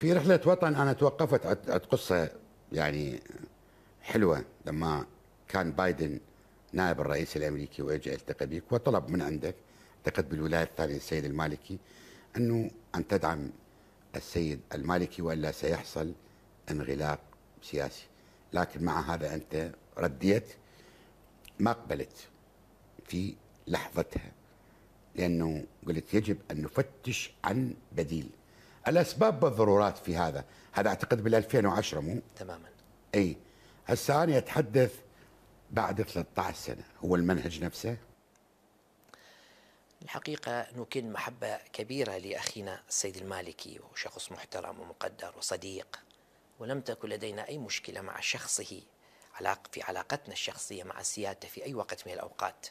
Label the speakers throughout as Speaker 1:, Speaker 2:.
Speaker 1: في رحلة وطن أنا توقفت عند قصة يعني حلوة لما كان بايدن نائب الرئيس الأمريكي وإجا التقى بك وطلب من عندك اعتقد بالولاية الثانية السيد المالكي أنه أن تدعم السيد المالكي وإلا سيحصل انغلاق سياسي لكن مع هذا أنت رديت ما قبلت في لحظتها لأنه قلت يجب أن نفتش عن بديل الاسباب والضرورات في هذا هذا اعتقد بال 2010 مو تماما اي هسه انا اتحدث بعد 13 سنه هو المنهج نفسه
Speaker 2: الحقيقة نكن محبة كبيرة لأخينا السيد المالكي وشخص محترم ومقدر وصديق ولم تكن لدينا أي مشكلة مع شخصه في علاقتنا الشخصية مع سيادته في أي وقت من الأوقات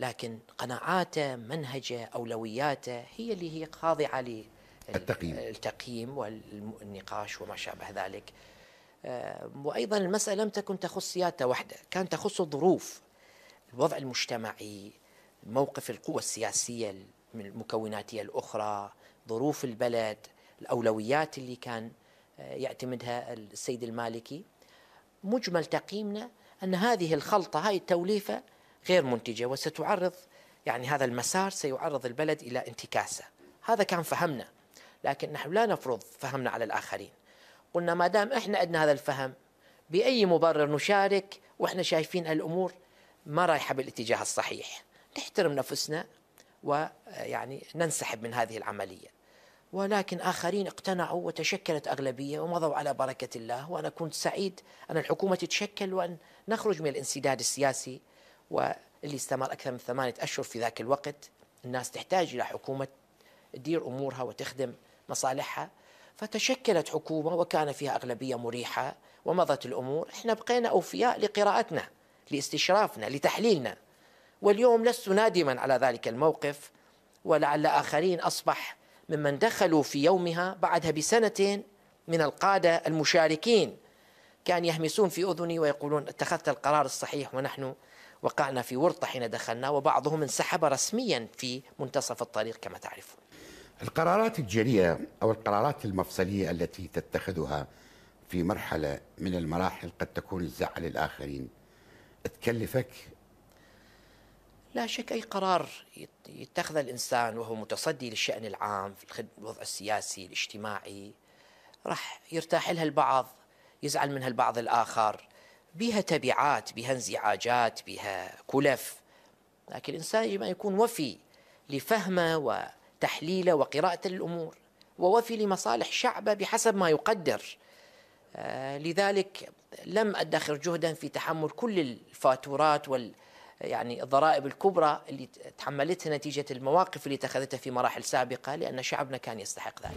Speaker 2: لكن قناعاته منهجه أولوياته هي اللي هي خاضعة التقييم التقييم والنقاش وما شابه ذلك آه، وأيضا المسألة لم تكن تخص سيادته وحده كان تخص الظروف الوضع المجتمعي موقف القوى السياسية من المكوناتية الأخرى ظروف البلد الأولويات اللي كان آه، يعتمدها السيد المالكي مجمل تقييمنا أن هذه الخلطة هاي التوليفة غير منتجة وستعرض يعني هذا المسار سيعرض البلد إلى انتكاسة هذا كان فهمنا لكن نحن لا نفرض فهمنا على الآخرين قلنا ما دام إحنا عندنا هذا الفهم بأي مبرر نشارك وإحنا شايفين الأمور ما رايحة بالاتجاه الصحيح نحترم نفسنا ويعني ننسحب من هذه العملية ولكن آخرين اقتنعوا وتشكلت أغلبية ومضوا على بركة الله وأنا كنت سعيد أن الحكومة تتشكل وأن نخرج من الانسداد السياسي واللي استمر أكثر من ثمانية أشهر في ذاك الوقت الناس تحتاج إلى حكومة تدير أمورها وتخدم مصالحها فتشكلت حكومة وكان فيها أغلبية مريحة ومضت الأمور إحنا بقينا أوفياء لقراءتنا لاستشرافنا لتحليلنا واليوم لست نادما على ذلك الموقف ولعل آخرين أصبح ممن دخلوا في يومها بعدها بسنتين من القادة المشاركين كان يهمسون في أذني ويقولون اتخذت القرار الصحيح ونحن وقعنا في ورطة حين دخلنا وبعضهم انسحب رسميا في منتصف الطريق كما تعرفون
Speaker 1: القرارات الجلية أو القرارات المفصلية التي تتخذها في مرحلة من المراحل قد تكون الزعل الآخرين تكلفك؟
Speaker 2: لا شك أي قرار يتخذ الإنسان وهو متصدي للشأن العام في الوضع السياسي الاجتماعي راح يرتاح لها البعض يزعل منها البعض الآخر بها تبعات بها انزعاجات بها كلف لكن الإنسان يجب أن يكون وفي لفهمه تحليله وقراءة الأمور ووفي لمصالح شعبه بحسب ما يقدر آه، لذلك لم أدخر جهدا في تحمل كل الفاتورات وال يعني الضرائب الكبرى اللي تحملتها نتيجة المواقف اللي اتخذتها في مراحل سابقة لأن شعبنا كان يستحق ذلك